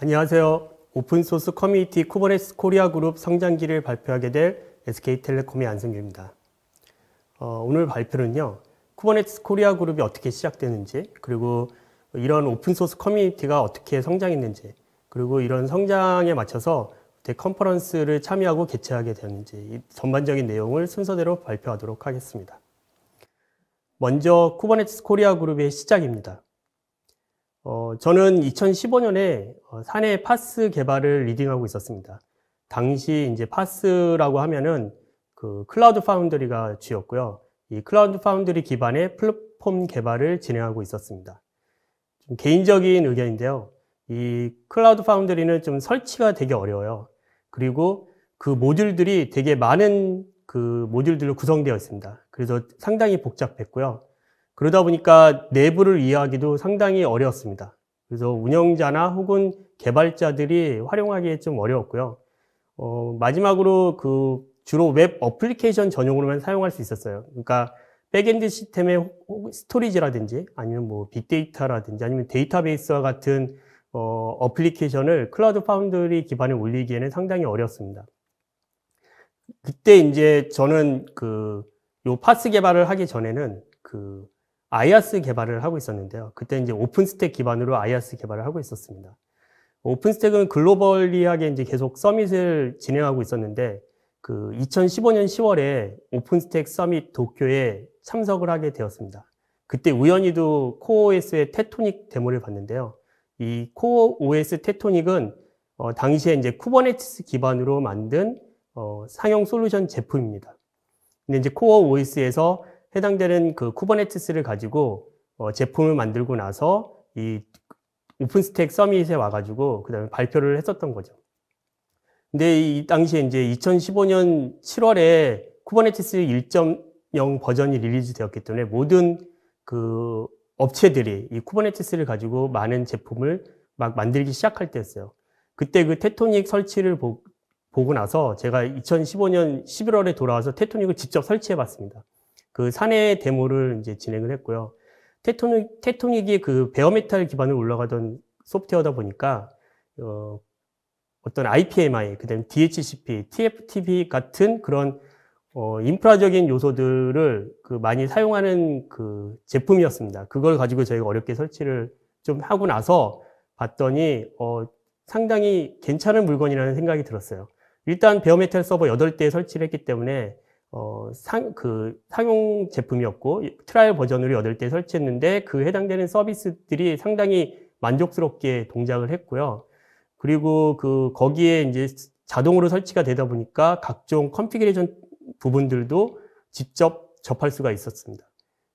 안녕하세요. 오픈소스 커뮤니티 쿠버네스 코리아 그룹 성장기를 발표하게 될 SK텔레콤의 안승규입니다. 어, 오늘 발표는요. 쿠버네스 코리아 그룹이 어떻게 시작되는지 그리고 이런 오픈소스 커뮤니티가 어떻게 성장했는지 그리고 이런 성장에 맞춰서 컨퍼런스를 참여하고 개최하게 되는지 전반적인 내용을 순서대로 발표하도록 하겠습니다. 먼저 쿠버네티스 코리아 그룹의 시작입니다. 어, 저는 2015년에 어, 사내 파스 개발을 리딩하고 있었습니다. 당시 이제 파스라고 하면은 그 클라우드 파운드리가 쥐였고요. 이 클라우드 파운드리 기반의 플랫폼 개발을 진행하고 있었습니다. 좀 개인적인 의견인데요. 이 클라우드 파운드리는 좀 설치가 되게 어려워요. 그리고 그 모듈들이 되게 많은 그 모듈들로 구성되어 있습니다. 그래서 상당히 복잡했고요. 그러다 보니까 내부를 이해하기도 상당히 어려웠습니다. 그래서 운영자나 혹은 개발자들이 활용하기에 좀 어려웠고요. 어, 마지막으로 그 주로 웹 어플리케이션 전용으로만 사용할 수 있었어요. 그러니까 백엔드 시스템의 스토리지라든지 아니면 뭐 빅데이터라든지 아니면 데이터베이스와 같은 어, 어플리케이션을 클라우드 파운드리 기반에 올리기에는 상당히 어렵습니다 그때 이제 저는 그 요 파스 개발을 하기 전에는 그 아이아스 개발을 하고 있었는데요. 그때 이제 오픈스택 기반으로 아이아스 개발을 하고 있었습니다. 오픈스택은 글로벌리하게 이제 계속 서밋을 진행하고 있었는데 그 2015년 10월에 오픈스택 서밋 도쿄에 참석을 하게 되었습니다. 그때 우연히도 코어OS의 테토닉 데모를 봤는데요. 이 코어OS 테토닉은 어, 당시에 이제 쿠버네티스 기반으로 만든 어, 상용 솔루션 제품입니다. 근데 이제 코어OS에서 해당되는 그 쿠버네티스를 가지고 어, 제품을 만들고 나서 이 오픈스택 서밋에 와가지고 그다음에 발표를 했었던 거죠. 근데 이 당시에 이제 2015년 7월에 쿠버네티스 1.0 버전이 릴리즈되었기 때문에 모든 그 업체들이 이 쿠버네티스를 가지고 많은 제품을 막 만들기 시작할 때였어요. 그때 그 테토닉 설치를 보, 보고 나서 제가 2015년 11월에 돌아와서 테토닉을 직접 설치해 봤습니다. 그 사내 데모를 이제 진행을 했고요. 테토닉, 테토닉이 그 베어메탈 기반으로 올라가던 소프트웨어다 보니까 어, 어떤 IPMI, 그다음 DHCP, TFTP 같은 그런 어, 인프라적인 요소들을 그 많이 사용하는 그 제품이었습니다. 그걸 가지고 저희가 어렵게 설치를 좀 하고 나서 봤더니 어, 상당히 괜찮은 물건이라는 생각이 들었어요. 일단 베어메탈 서버 8대 설치를 했기 때문에 어, 상, 그 상용 제품이었고 트라이얼 버전으로 여덟 대 설치했는데 그 해당되는 서비스들이 상당히 만족스럽게 동작을 했고요. 그리고 그 거기에 이제 자동으로 설치가 되다 보니까 각종 컨피그레이션 부분들도 직접 접할 수가 있었습니다.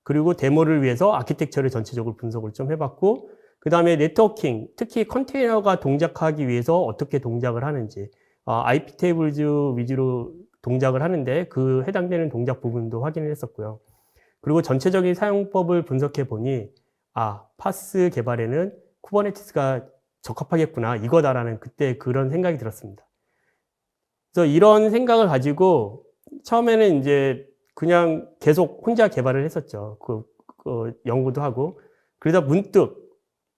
그리고 데모를 위해서 아키텍처를 전체적으로 분석을 좀 해봤고 그 다음에 네트워킹, 특히 컨테이너가 동작하기 위해서 어떻게 동작을 하는지 IP 아, 테이블즈 위주로 동작을 하는데 그 해당되는 동작 부분도 확인을 했었고요. 그리고 전체적인 사용법을 분석해 보니 아, 파스 개발에는 쿠버네티스가 적합하겠구나, 이거다라는 그때 그런 생각이 들었습니다. 그래서 이런 생각을 가지고 처음에는 이제 그냥 계속 혼자 개발을 했었죠. 그, 그 연구도 하고. 그러다 문득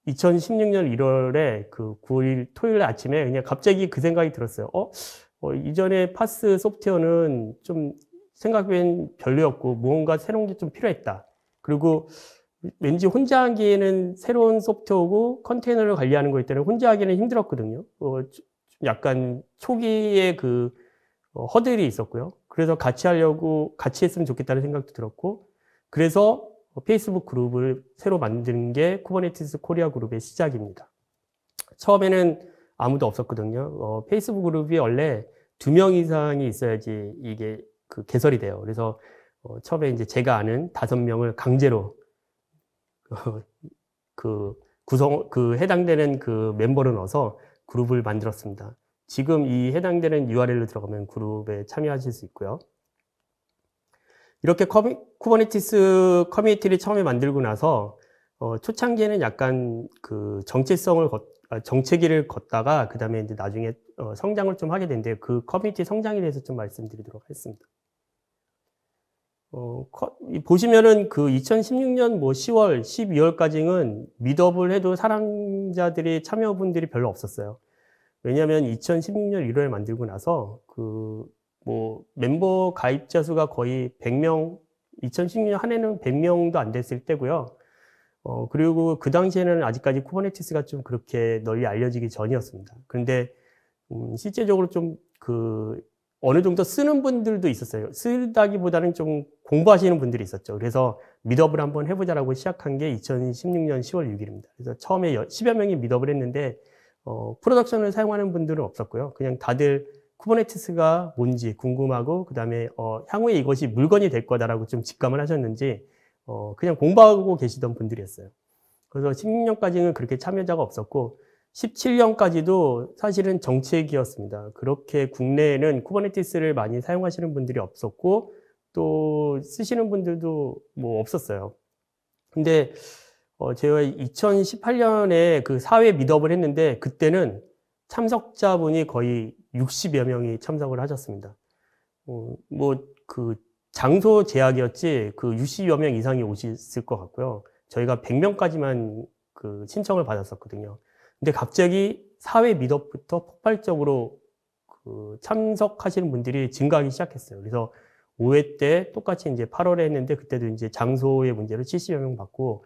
2016년 1월에 그 9일 토요일 아침에 그냥 갑자기 그 생각이 들었어요. 어? 어, 이전에 파스 소프트웨어는 좀 생각엔 별로였고 무언가 새로운 게 좀 필요했다. 그리고 왠지 혼자 하기에는 새로운 소프트웨어고 컨테이너를 관리하는 거에 때문에 혼자 하기는 힘들었거든요. 어, 약간 초기에 그 어, 허들이 있었고요. 그래서 같이 하려고 같이 했으면 좋겠다는 생각도 들었고 그래서 페이스북 그룹을 새로 만든 게 쿠버네티스 코리아 그룹의 시작입니다. 처음에는 아무도 없었거든요. 어, 페이스북 그룹이 원래 두명 이상이 있어야지 이게 그 개설이 돼요. 그래서 어, 처음에 이제 제가 아는 다섯 명을 강제로 어, 그 구성 그 해당되는 그 멤버를 넣어서 그룹을 만들었습니다. 지금 이 해당되는 URL로 들어가면 그룹에 참여하실 수 있고요. 이렇게 커미, 쿠버네티스 커뮤니티를 처음에 만들고 나서 어, 초창기에는 약간 그 정체성을 어, 정체기를 걷다가 그 다음에 이제 나중에 어, 성장을 좀 하게 되는데 그 커뮤니티 성장에 대해서 좀 말씀드리도록 하겠습니다. 어, 보시면은 그 2016년 뭐 10월, 12월까지는 미덥을 해도 사랑자들이 참여분들이 별로 없었어요. 왜냐하면 2016년 1월에 만들고 나서 그 뭐 멤버 가입자 수가 거의 100명, 2016년 한 해는 100명도 안 됐을 때고요. 어, 그리고 그 당시에는 아직까지 쿠버네티스가 좀 그렇게 널리 알려지기 전이었습니다. 그런데, 음, 실제적으로 좀 그, 어느 정도 쓰는 분들도 있었어요. 쓰다기보다는 좀 공부하시는 분들이 있었죠. 그래서 미더업을 한번 해보자라고 시작한 게 2016년 10월 6일입니다. 그래서 처음에 10여 명이 미더업을 했는데, 어, 프로덕션을 사용하는 분들은 없었고요. 그냥 다들 쿠버네티스가 뭔지 궁금하고, 그 다음에, 어, 향후에 이것이 물건이 될 거다라고 좀 직감을 하셨는지, 어, 그냥 공부하고 계시던 분들이었어요. 그래서 16년까지는 그렇게 참여자가 없었고 17년까지도 사실은 정책이었습니다. 그렇게 국내에는 쿠버네티스를 많이 사용하시는 분들이 없었고 또 쓰시는 분들도 뭐 없었어요. 근데 어 제가 2018년에 그 사회 미업을 했는데 그때는 참석자분이 거의 60여 명이 참석을 하셨습니다. 어 뭐그 장소 제약이었지 그 60여 명 이상이 오셨을 것 같고요. 저희가 100명까지만 그 신청을 받았었거든요. 근데 갑자기 사회 미덕부터 폭발적으로 그 참석하시는 분들이 증가하기 시작했어요. 그래서 5회 때 똑같이 이제 8월에 했는데 그때도 이제 장소의 문제로 70여 명 받고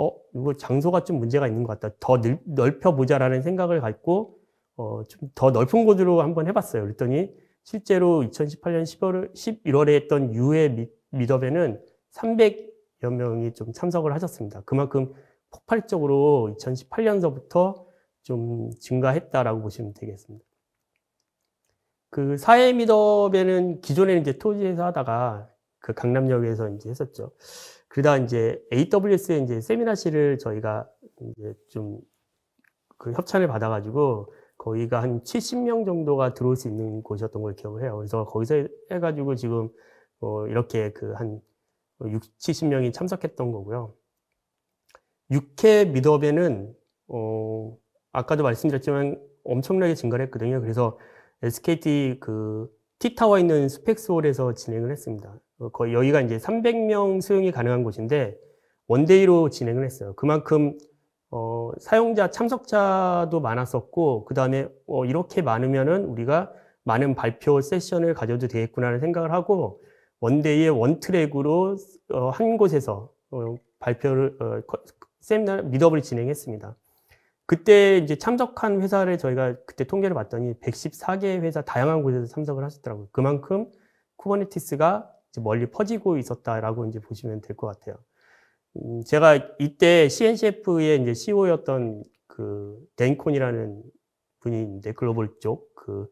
어, 이거 장소가 좀 문제가 있는 것 같다. 더 넓혀보자라는 생각을 갖고 어, 좀 더 넓은 곳으로 한번 해봤어요. 그랬더니 실제로 2018년 10월, 11월에 했던 유해 미더베는 300여 명이 좀 참석을 하셨습니다. 그만큼 폭발적으로 2018년서부터 좀 증가했다라고 보시면 되겠습니다. 그 사회 미업에는 기존에는 이제 토지에서 하다가 그 강남역에서 이제 했었죠. 그러다 이제 AWS의 이제 세미나실을 저희가 이제 좀그 협찬을 받아가지고 거기가 한 70명 정도가 들어올 수 있는 곳이었던 걸 기억을 해요. 그래서 거기서 해가지고 지금 어, 이렇게 그 한 60, 70명이 참석했던 거고요. 6회 미드업에는 어, 아까도 말씀드렸지만 엄청나게 증가를 했거든요. 그래서 SKT 그 T타워 있는 스펙스홀에서 진행을 했습니다. 어, 거의 여기가 이제 300명 수용이 가능한 곳인데 원데이로 진행을 했어요. 그만큼 어, 사용자 참석자도 많았었고 그 다음에 어, 이렇게 많으면은 우리가 많은 발표 세션을 가져도 되겠구나라는 생각을 하고 원데이의 원트랙으로 어, 한 곳에서 어, 발표를 어, 세미나 미업을 진행했습니다. 그때 이제 참석한 회사를 저희가 그때 통계를 봤더니 1 1 4개 회사 다양한 곳에서 참석을 하셨더라고요. 그만큼 쿠버네티스가 멀리 퍼지고 있었다라고 이제 보시면 될 것 같아요. 음, 제가 이때 CNCF의 이제 CEO였던 그 댄콘이라는 분이 있는데 글로벌 쪽그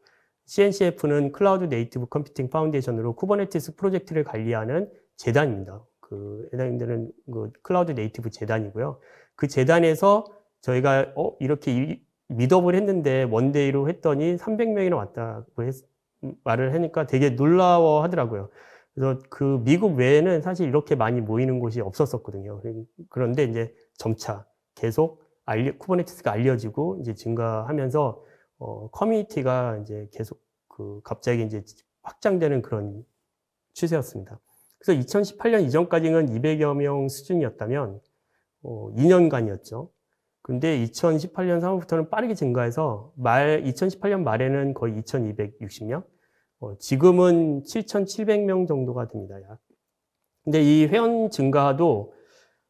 CNCF는 클라우드 네이티브 컴퓨팅 파운데이션으로 쿠버네티스 프로젝트를 관리하는 재단입니다. 그 해당되는 그 클라우드 네이티브 재단이고요. 그 재단에서 저희가 어 이렇게 미업을 했는데 원데이로 했더니 300명이나 왔다고 했, 음, 말을 하니까 되게 놀라워 하더라고요. 그래서 그 미국 외에는 사실 이렇게 많이 모이는 곳이 없었었거든요. 그, 그런데 이제 점차 계속 알려 쿠버네티스가 알려지고 이제 증가하면서 어, 커뮤니티가 이제 계속 그 갑자기 이제 확장되는 그런 추세였습니다. 그래서 2018년 이전까지는 200여 명 수준이었다면 어, 2년간이었죠. 근데 2018년 3월부터는 빠르게 증가해서 말 2018년 말에는 거의 2,260명, 어, 지금은 7,700명 정도가 됩니다. 근데 이 회원 증가도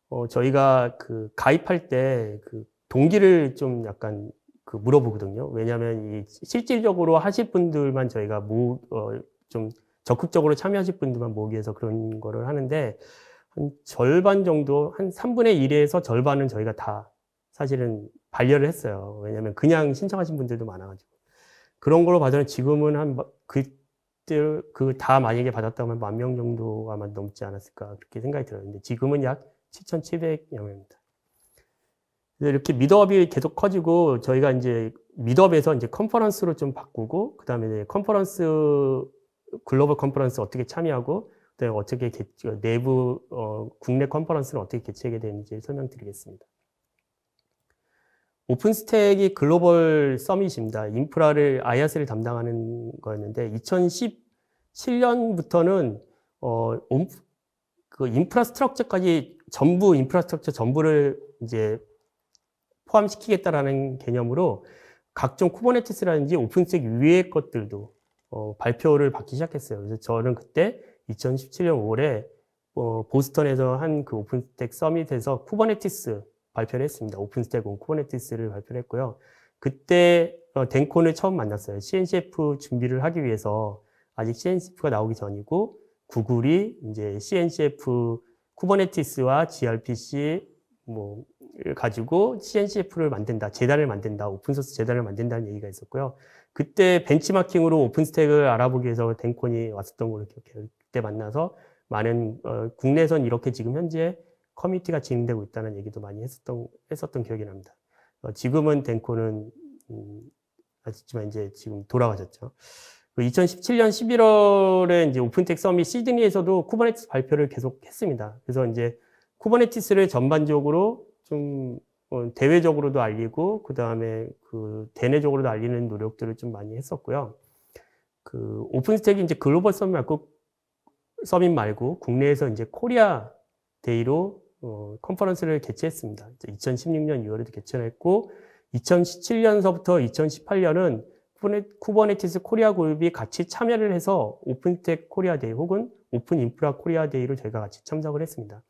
어, 저희가 그 가입할 때 그 동기를 좀 약간 그 물어보거든요. 왜냐하면 실질적으로 하실 분들만 저희가 모, 어, 적극적으로 참여하실 분들만 모기 위해서 그런 거를 하는데 한 절반 정도, 한 3분의 1에서 절반은 저희가 다 사실은 반려를 했어요. 왜냐하면 그냥 신청하신 분들도 많아가지고. 그런 걸로 봐서는 지금은 한 그때 그 다 만약에 받았다면 만 명 정도가 아마 넘지 않았을까 그렇게 생각이 들었는데 지금은 약 7,700여 명입니다. 이렇게 미드업이 계속 커지고 저희가 이제 미드업에서 이제 컨퍼런스로 좀 바꾸고 그다음에 이제 컨퍼런스 글로벌 컨퍼런스 어떻게 참여하고 어떻게 개, 어, 내부 어, 국내 컨퍼런스는 어떻게 개최하게 되는지 설명드리겠습니다. 오픈스택이 글로벌 서밋입니다. 인프라를 IaaS를 담당하는 거였는데 2017년부터는 어, 그 인프라스트럭처까지 전부 인프라스트럭처 전부를 이제 포함시키겠다라는 개념으로 각종 쿠버네티스라든지 오픈스택 위의 것들도 어, 발표를 받기 시작했어요. 그래서 저는 그때 2017년 5월에 어, 보스턴에서 한 그 오픈스택 서밋에서 쿠버네티스 발표를 했습니다. 오픈스택 온 쿠버네티스를 발표를 했고요. 그때 덴콘을 어, 처음 만났어요. CNCF 준비를 하기 위해서 아직 CNCF가 나오기 전이고 구글이 이제 CNCF 쿠버네티스와 GRPC 뭐 가지고 CNCF를 만든다, 재단을 만든다, 오픈소스 재단을 만든다는 얘기가 있었고요. 그때 벤치마킹으로 오픈스택을 알아보기 위해서 덴콘이 왔었던 걸로 기억해요. 그때 만나서 많은 어, 국내선 이렇게 지금 현재 커뮤니티가 진행되고 있다는 얘기도 많이 했었던, 했었던 기억이 납니다. 어, 지금은 덴코는 음, 아쉽지만 이제 지금 돌아가셨죠. 2017년 그 11월에 이제 오픈텍 서밋 시드니에서도 쿠버네티스 발표를 계속 했습니다. 그래서 이제 쿠버네티스를 전반적으로 좀 어, 대외적으로도 알리고 그 다음에 그 대내적으로도 알리는 노력들을 좀 많이 했었고요. 그 오픈스택이 이제 글로벌 서밋 말고 그 서밋 말고 국내에서 이제 코리아 데이로 어, 컨퍼런스를 개최했습니다. 2016년 2월에도 개최했고 2017년서부터 2018년은 쿠버네티스 코리아 그룹이 같이 참여를 해서 오픈텍 코리아 데이 혹은 오픈 인프라 코리아 데이를 저희가 같이 참석을 했습니다.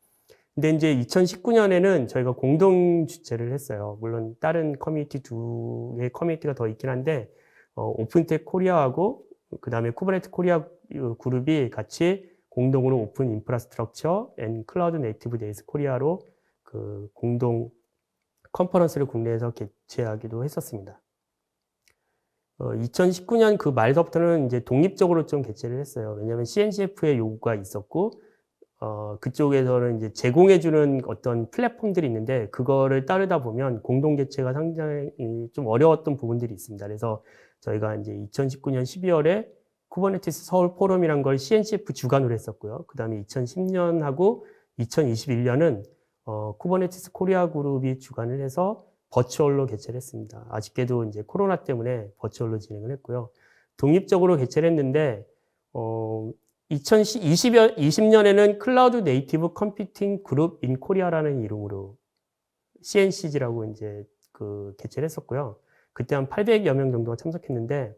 근데 이제 2019년에는 저희가 공동 주최를 했어요. 물론 다른 커뮤니티 두 개의 커뮤니티가 더 있긴 한데 어, 오픈텍 코리아하고 그 다음에 쿠버네티 코리아 어, 그룹이 같이 공동으로 오픈 인프라스트럭처 앤 클라우드 네이티브 데이스 코리아로 그 공동 컨퍼런스를 국내에서 개최하기도 했었습니다. 어, 2019년 그 말서부터는 이제 독립적으로 좀 개최를 했어요. 왜냐하면 CNCF의 요구가 있었고 어, 그쪽에서는 이제 제공해주는 어떤 플랫폼들이 있는데 그거를 따르다 보면 공동 개최가 상당히 좀 어려웠던 부분들이 있습니다. 그래서 저희가 이제 2019년 12월에 쿠버네티스 서울 포럼이란 걸 CNCF 주관으로 했었고요. 그 다음에 2010년하고 2021년은 어, 쿠버네티스 코리아 그룹이 주관을 해서 버추얼로 개최를 했습니다. 아쉽게도 이제 코로나 때문에 버추얼로 진행을 했고요. 독립적으로 개최를 했는데 어, 2020년에는 클라우드 네이티브 컴퓨팅 그룹 인 코리아라는 이름으로 CNCG라고 이제 그 개최를 했었고요. 그때 한 800여 명 정도가 참석했는데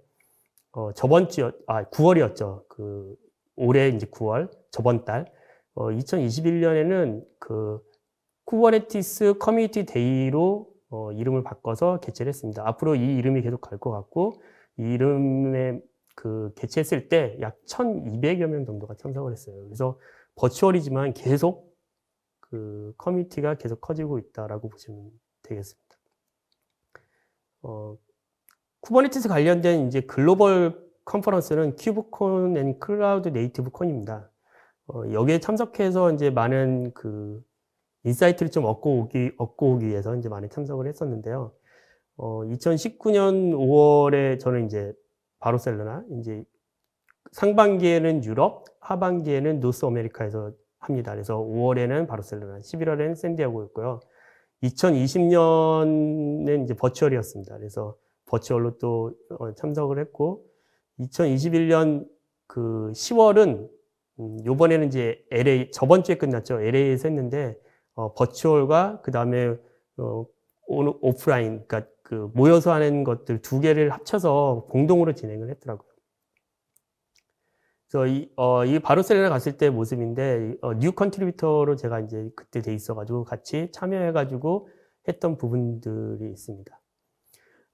어, 저번 주, 아, 9월이었죠. 그, 올해 이제 9월, 저번 달, 어, 2021년에는 그, 쿠버네티스 커뮤니티 데이로 어, 이름을 바꿔서 개최를 했습니다. 앞으로 이 이름이 계속 갈 것 같고, 이 이름에 그 개최했을 때 약 1200여 명 정도가 참석을 했어요. 그래서 버추얼이지만 계속 그 커뮤니티가 계속 커지고 있다라고 보시면 되겠습니다. 어, 쿠버네티스 관련된 이제 글로벌 컨퍼런스는 큐브콘 앤 클라우드 네이티브 콘입니다. 어, 여기에 참석해서 이제 많은 그 인사이트를 좀 얻고 오기, 얻고 오기 위해서 이제 많이 참석을 했었는데요. 어, 2019년 5월에 저는 이제 바로셀로나, 이제 상반기에는 유럽, 하반기에는 노스 아메리카에서 합니다. 그래서 5월에는 바로셀로나, 11월에는 샌디아고였고요. 2020년엔 이제 버추얼이었습니다. 그래서 버추얼로 또 어, 참석을 했고 2021년 그 10월은 음, 요번에는 이제 LA 저번 주에 끝났죠. LA에서 했는데 어, 버추얼과 그다음에 어, 오프라인 그러니까 그 모여서 하는 것들 두 개를 합쳐서 공동으로 진행을 했더라고요. 그래서 이, 어, 이 바르셀로나 갔을 때 모습인데 어, 뉴 컨트리뷰터로 제가 이제 그때 돼 있어가지고 같이 참여해가지고 했던 부분들이 있습니다.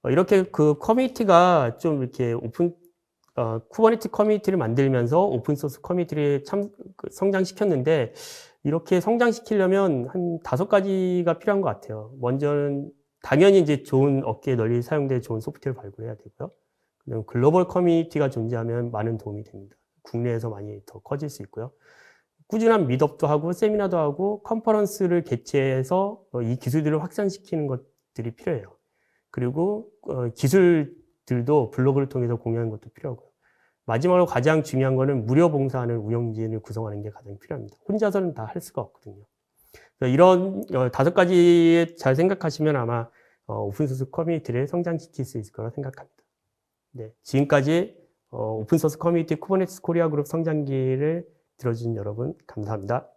어, 이렇게 그 커뮤니티가 좀 이렇게 오픈 어, 쿠버네티 커뮤니티를 만들면서 오픈소스 커뮤니티를 참 그 성장시켰는데 이렇게 성장시키려면 한 다섯 가지가 필요한 것 같아요. 먼저는 당연히 이제 좋은 업계에 널리 사용될 좋은 소프트웨어 를 발굴해야 되고요. 그다음 글로벌 커뮤니티가 존재하면 많은 도움이 됩니다. 국내에서 많이 더 커질 수 있고요. 꾸준한 미덥도 하고 세미나도 하고 컨퍼런스를 개최해서 어, 이 기술들을 확산시키는 것들이 필요해요. 그리고 어, 기술들도 블로그를 통해서 공유하는 것도 필요하고요. 마지막으로 가장 중요한 거는 무료 봉사하는 운영진을 구성하는 게 가장 필요합니다. 혼자서는 다 할 수가 없거든요. 이런 어, 다섯 가지 잘 생각하시면 아마 어, 오픈소스 커뮤니티를 성장시킬 수 있을 거라 생각합니다. 네, 지금까지 오픈소스 커뮤니티 쿠버네티스 코리아 그룹 성장기를 들어주신 여러분 감사합니다.